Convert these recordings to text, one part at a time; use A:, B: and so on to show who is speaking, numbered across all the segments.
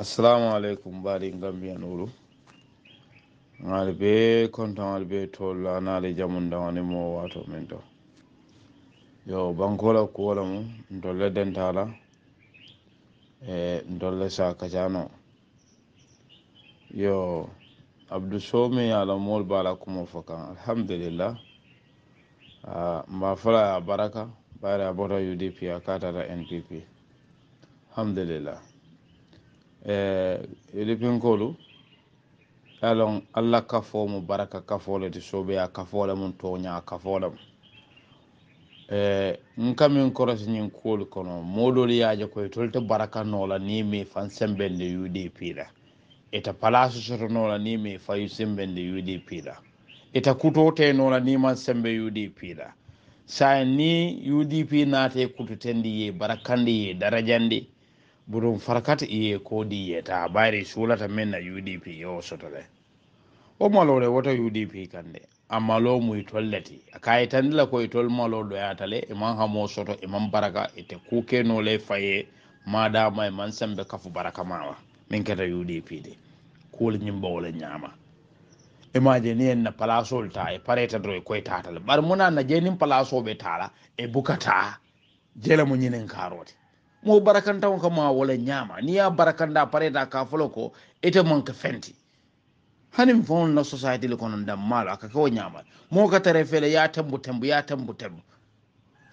A: assalamu aleykum mbaɗi gambiyan uru ngal be contagal be tollanale jamu dawani mo wato min to yo bankola kuwola mu dolle dentala e dolle sa kacano yo abdou somi ala mol bala kumo fo kan alhamdulillah mba fola a baraka bayre a bota udp a katata npp alhamdulillah lipinkolu eh, alon alla kafo mu baraka kafo le ti sobe ya kafo le mun to nya kafo le eh, nka min korosi ñin kuolu kono moɗol yaaje koye tolte baraka noola ni mi fan sembende udp la ita palasu soto noola ni mi fayu sembende udp la ita kutote noola ni man sembe udp la saya ni udp naate kututendi ye barakandi ye darajandi buɗum farkata iye kodi yeta habari sulata men na udp yo sotole o malore woto udp kande amalo muy tolleti akaye tandila ko e tol malo ɗoyatale eman hamo soto eman baraka ite kuke no le faye mada madama man sembe kafu baraka mawa min keta udp de kuwol ñimbawole nyama imaje ni en na palaso e ta e pareta do e koye bar ɓar muna na palaso be tala e bukata jela mo ñinen karoti mo barakantaŋo ka ma wala ñaama ni ye barakanda pareta ka folo ko ite manke fenti hanin fawon na society le kono dan malo ka kawo ñaama mo ka tare fele ya tembu tembu ya tembu tembu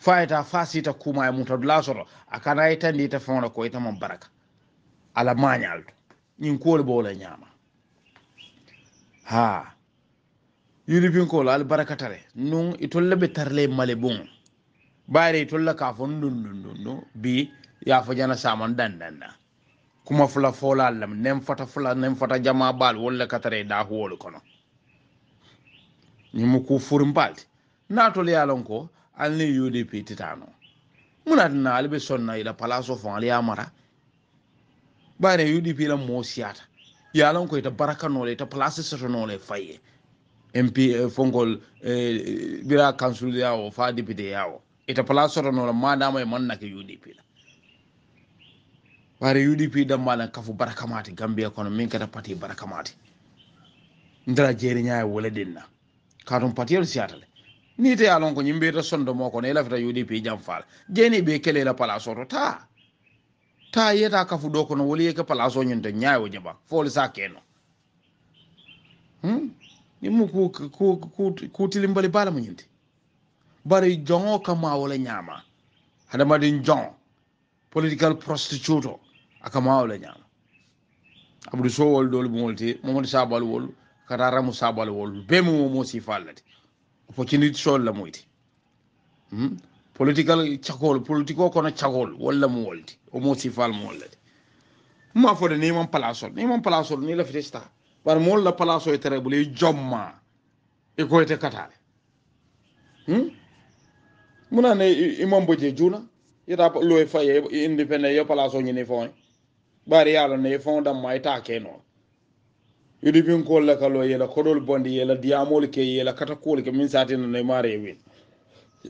A: fayita fasita kuma e muta dula soto akana itandi ita fawona ko ita man baraka ala mañal to ñin kuwole bo wala ñaama ha yiripinkol al barakatare nun itolle be tarle male bon bare itolla ka fon dun dun dun bi ya fa jana saman dan dan dan kuma fula fola lam nem fata fula nem fata jama bal wala katare da holu kono ni mu ku furum bal na to le yalon ko an ni UDP titano muna na albe sonna ila palaso fon ali amara bare UDP la mo siata yalon ko ita baraka no le ita place soto no le faye MP eh, fongol eh, bira kansul yawo fa député yawo ita place soto no la madama e man na ke UDP la bare udp dammaɗan kafu barakamati gambiya kono min kata pati barakamati ndara jeri ñaawi wole ɗinna ka tum patiyel siyatale ni te alon ko ñimbeyta sondo moko e lafita udp jam jeni jeeni ɓe kelela place oto ta ta yeta kafu ɗo kono woli yeke palaso o ñinto ñaawi o jaɓa foole sa keno hmm? nimu ku ku ku ku tilimbali bala mu ñinti bari jongo kama wala nyama hadamaden jongo political prostitute aka mawla ñama abdou sowol dol molti mamadou sabal wol kata ramu sabal wol be mo mo si fallati opportunity sol la moyti hmm? political cakol politico kono cakol walla mo wolti o mo si fal mo wollati ma fode ni man palasol ni man palasol ni la fitesta par mo la palaso e tere bule jomma e ko ete katale hmm? muna ne imam boje juna ita lo e faye independent yo palaso ñini fo ni ɓari yala ne fon dam mai ta ke no yidi bin ko le kalo yela kodol bondi yela diamol ke yela kata kol ke min sati no ne mare win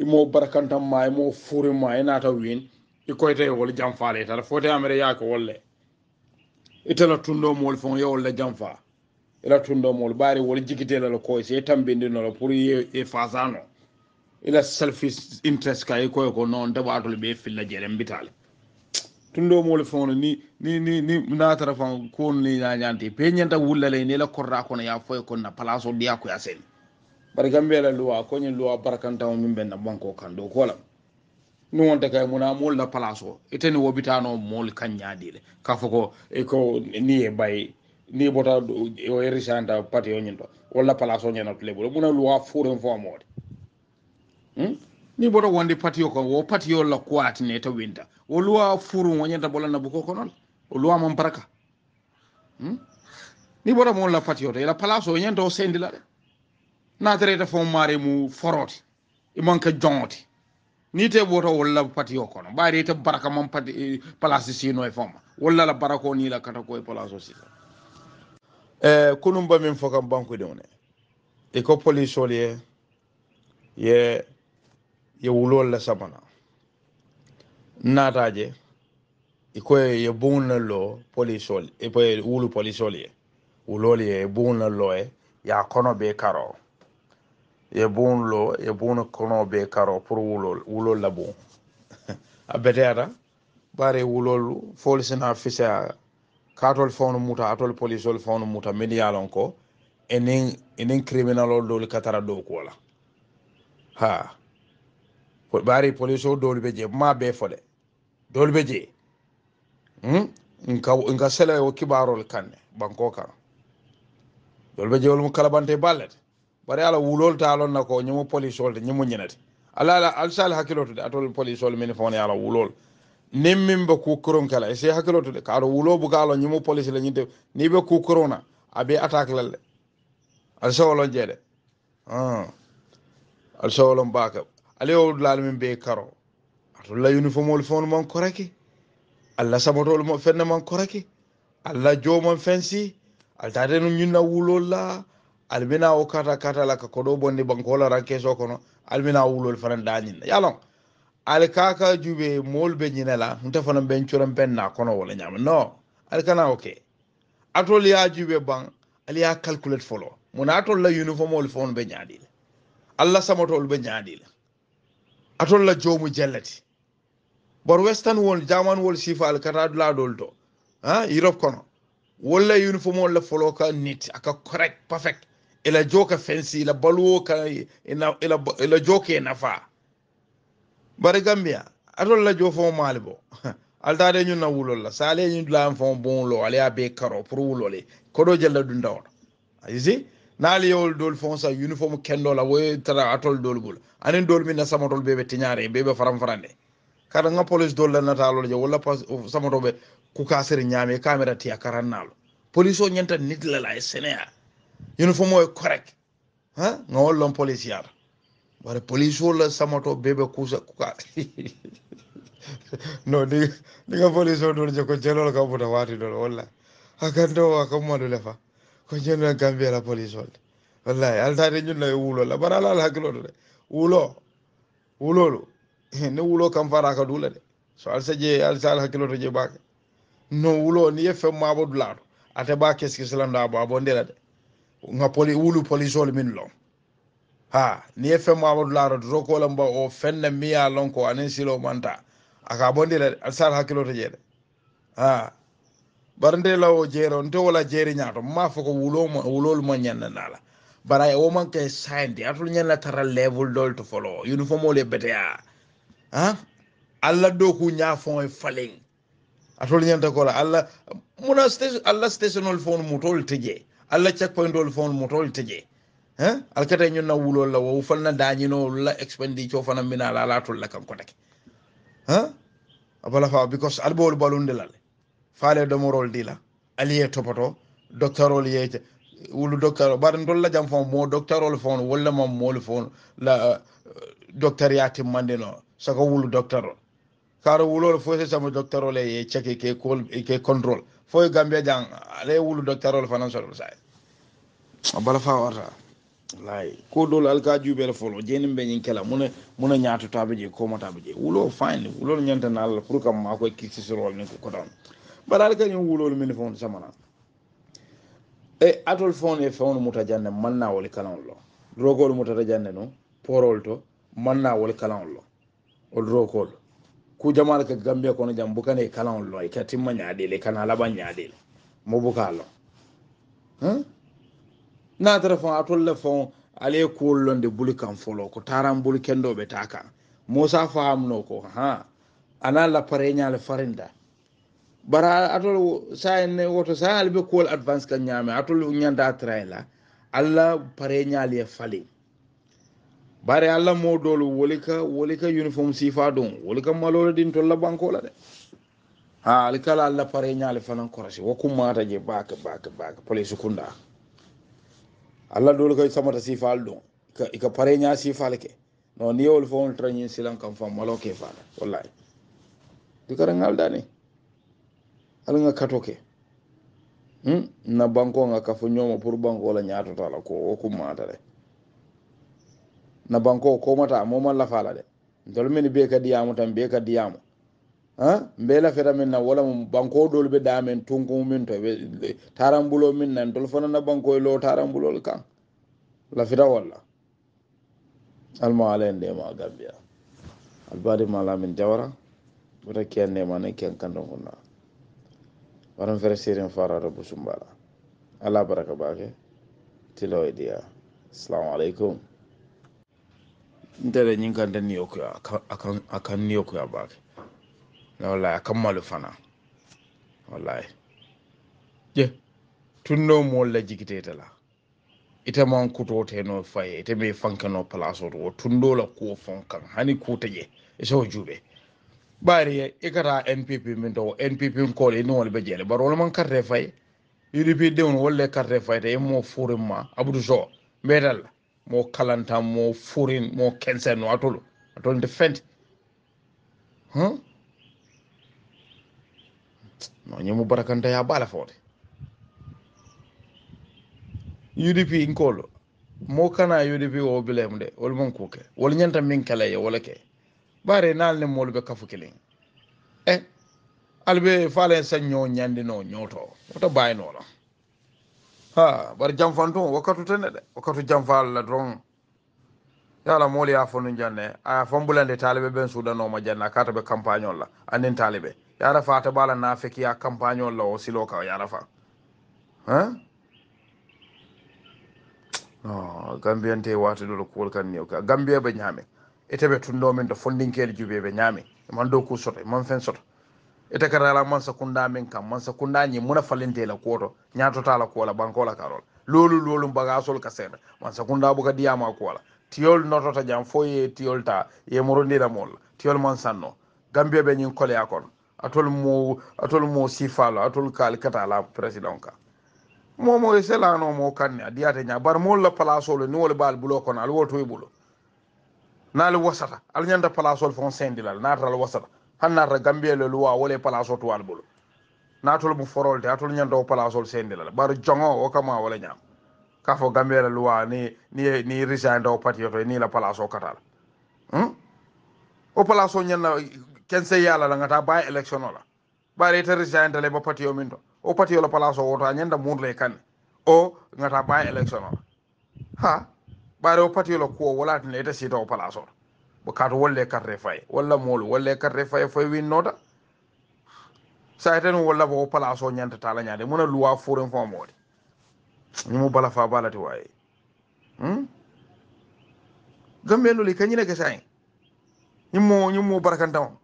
A: mo barkanta mai mo furi mai na ta win i ko te wol jam fa le ta fo te amere ya ko wolle itala tundo mol fon yo wolle jam fa ila tundo mol bari wol jikite la ko se tambindi no pour ye e fazano ila selfish interest kay ko ko non da batol be filla jere mbitale tundo tundomole fono ni ni ni ni natara fan kon ni na ñante wulla wullale ni la korra kono ya foy kon na place o diya ko ya sen bari gambe la luwa ko ni luwa barakanta mo min benna banko kan do ko la no wonte kay muna mol la place o eteni wobitano mol kanyaadi le ka foko e ko ni e bay ni bota o erisanta pati o ñinto wala place o ñanato le na luwa furen fo amode hmm? ni bota wonde pati o ko wo pati o la ne ta winta Hmm? o luwa furu woñata bolanna buko konon o luwa mon baraka ni ɓota mon la fatiyoto ila place o ñanta o sendila de natareta fo maare mu forote e manka joŋote ni te ɓota wolla patiyo kono ɓaarita baraka man pati place sino e foma wolla la baraka o ni la kata ko e place o sino eh, konum bamin fo kam bankude one e ko polisol ye ye ye wulol la sabana naataje koye yo bonnallo polisol ko wulu polisol ye wulolu ye bonnallo e ya kono be karo yo bonlo yo bona kono be karo pour wulol wulol la bon a beteyata bare wulolu folisina fisea katol fawno muta atol polisol fawno muta min yalon ko enen enen criminal ol dowli katara dow kowala ha ko ɓe ari police o dowliɓe jee ma be foɗe dowliɓe jee inka hmm? sela o kibarol kanne banko kan dowliɓe jee olmo kala bante ballete ɓaɗa ala wulol talonna ko ñimo police olde ñimo ñinete alaala alsali hakkilotude atol police ol min fone ala e wulol nin min ɓe kukkiron kala e si hakkilotude kaɗo wuloɓo kalo ñimo police le ñinde ni ɓe kukkirona aɓe attaque lalle alsawolon jeeɗe alsawolon bakab ala yo min be karo atolla uniformol fewno man korake allah sabatol mo fenne man korake allah jomon fensi altade no ñinna wulol la almina o kata kata la ka koɗo bonde bankola rankeso kono almina wulol fanan dañinna yalon ala kaka jube mol be ñinela hunta fanan ɓen coran penna kono wala ñama no ala kana ok atol ya juɓe ban ala ya calculate folo mona atol la be fewno ɓe ñaɗila allah be ɓe ñaɗila atolla joomu jellati bari westan won jaman wol sifa dulaa laadol to ha europe kono walla uniforme la foloo ka nit aka correct perfect ila ka fensi ila baluwoo ka ila, ila, ila joke nafaa bari gambia atolla joo fo maali bo altade ñun na wulol la sale ñun dulaa fon bon alee ale ya be karo pour wulole kodo jella dunda wala ayisi naali yewol dool fon sa uniforme kendola woy tara atol dool bul anin dool min na samatol bebe tiñaare bebe faram farande kada nga police dool lannataalol je wala walla samatoɓe kukasiri ñaami caméra tiya karannaalo police o nit la e senea uniforme o correct ha nga wollon police yar bare police o la samato beɓe kuusa kuka no ni ni nga police o dool je ko jelol ka buta wati ɗol wala akando wa lefa ko ñanno gambia la police wolde wallahi altade ñun nawi wuulo la bara alal hakkiloto de wuulo wuulolu eh, ne wuulo kam fara ka duula de so alsa je alsa al hakkiloto je baake no wuulo ni ye fem maabo dulaato ate ba keski silando abo abo ndela de nga poli wulu police ol min lon ha ni ye fem maabo dulaato to ko lamba o fenne miya lon ko anen silo manta aka bondela alsa al hakkiloto je de ha bar nde lawo jeere nte te wala jeeri ñaato ma fo ko wuloma wulol ma ñannanala bara o man ke sandi atul ñanna tara level dol to folo uniforme ole betea ha alla do ku nya fon e faling atul ñanta ko la alla muna station alla station ol fon tol teje alla checkpoint ol fon mutol teje ha alkata ñun na wulol la wo fal na dañi no la expendi expenditure fana mina la latul la kan ko tek ha abala fa because albol balunde faale domorol la aliye topoto doctorol yeje wulu docteur bar ndol la jam fon mo doctorol fon walla ma moolu fon la eh, docteur ya timmandino saka wulu docteur karo wulol fo fose sama doctorol e, ye cheke ke kol e ke control foy gambe jang ale wulu doctorol fanan sol sa bala fa warta lay ko dol alka jubel folo jeni be nyin kala muna muna nyaatu tabe je ko mata be je wulo fine wulo nyanta nal pour kam mako kisi rol ni ko don ka kañum wulol min fon samana e atol fon e fewno muta jande mannawol kalanol lo drogol mutata jande no porol to mannawol kalanol lo o drogol ku jamal ka gambia kono jam bukane kalanol lo e ka timma ñaɗele kana laɓan ñaɗele mo buka lo natara fon atolle fon ale kuwollonde buli kan folo ko taran buli kendoɓe ta kan mosa fahamno ko ha ana lappareñale farinda bara atol sayenne woto sa albe kol advance kan nyame atol nyanda traila alla pare nyali e fali bare alla mo dolu wolika wolika uniform sifa don wolika malolo e din to la banko la de ha alikala alla pare nyali fanan korasi wakuma ta je baka baka baka police kunda alla dolu kay samata sifa al don ka ka pare nya sifa leke no ni wol fon tranyin silan kan fam maloke fala wallahi dikara ngal dani ala ga katoke hmm? na bankonga kafo ñoma pour banko la ñatotala ko o kummata de na banko komata moma lafala de ntol min be kadiyamo tan be kadiyamo mbe lafita min na wala mo banko dol be damen tunko min to tarambulo min na ntol fana na banko lo tarambulo l kan lafita walla alma ala en ndema gambia albadi mala min jawara wota kiyan ndema ne kiyan kando ngonnaa waran fere sirin farare busumbala ala baraka bake tiloy diya assalamu aleykum ntere ñin kante niyokuya a kan niyokuya bake na wallahi a kan malu fana wallahi je tunno mool la jikiteete la ite man kutooteno faye ite ɓe fankeno place oto o la kuwo fon kan hani kuute je e sowo juuɓe bari ye i ikata npp min to npp ko le ni wol be jele bari wol man carte fay UDP denw wolle carte fay te mo furin ma abudu so la mo kalanta mo furin mo kensen no atol atol de fent huh no nyamu barakanta ya bala fote UDP inkolo mo kana UDP wo bilem de wol mon ko ke wol nyanta min kala ye wala ke bare nalne molɓe kafu kelen e eh, alɓe fala sañño ñandino ñoto woto baynola ha bar janfan ton wakkatu tene ɗe wakkatu janfal ton yala mool ya fonu jande a fambulande taliɓe ɓen suɗanoma jande a kataɓe campagne olla anin taliɓe yarafa to ɓala nafeki ya campagne olla o silo ka yarafa gambiyante wata ɗoɗo kuol kanni gambiye ɓe ñaame etebe ɓe tundomin ɗo fondinkeeli juɓe ɓe ñaami man dow ku soto man fen soto ete kata ala man sakunda min kam man sakunda ñi muna falintela kuwoto la kuwola tota bankola karola lolu lolu bagasol ka seeɗa man sakunda buka diyama kuwola tiyol notota jam fo ye ta ye morondira molla tiyol man sanno gambe ɓe ñin koleya kono atol mo atol mo sifalo atol kaali kata ala président ka momo e selano mo kanne a diyate ña bar molla le olo ni wole baal bulo kono ala wotoye bulo nal wasata al ñanda place ol fon sendilal natal wasata hannata gambiyele luwa wole place o tuwal bulu natol mu forolte atol ñanda o place ol sendilal bar jongo o kama wala ñam ka fo gambiyele luwa ni ni ni resign do patio to ni la place o katal hmm? o place o ñanda kense yala la ngata bay election ola bare ta resign dale ba patio min o patio la place o wota ñanda murle kan o ngata bay election ola ha ɓaare o patiyolo kuwo wolaati ne ita siita o place oo o kaato wolle carte faye walla moolu walle carte faye foye winnoota sa eten wolla bo o place o ñantatala ñaade muna loi fuurin fo moode ñumu bala fa balati waye hmm? gambeenoli kañine ge sayen ñimmo ñimmo barakantama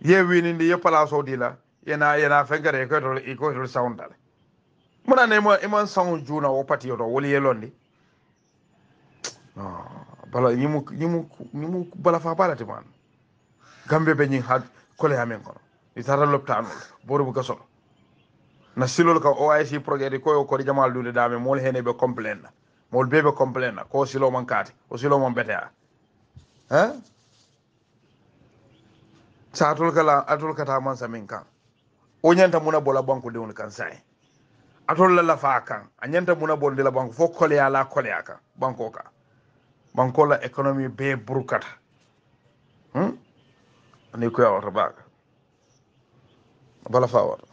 A: ye winindi ye place o dila yena yena fengere ikoytol ikoytol sawntale muna ne ima iman sawu juuna o patiyoto woli ye londi Ah, bala ñimu ñimu ñimu bala fa balati man gambe be ñing ha kole ha men kono i tara loptanol boru bu gasol na silol ka oic projet di koyo kodi jamal dunde dame mol hene be complain na mol be be complain na ko silo man kati o silo man bete a sa atul kala atul kata man samin kan o nyanta muna bola banku de on kan sai atul la la fa kan a muna de la banku fo kole kole banko ka bankola économie be burukata hmm? ani ko wata baga bala wata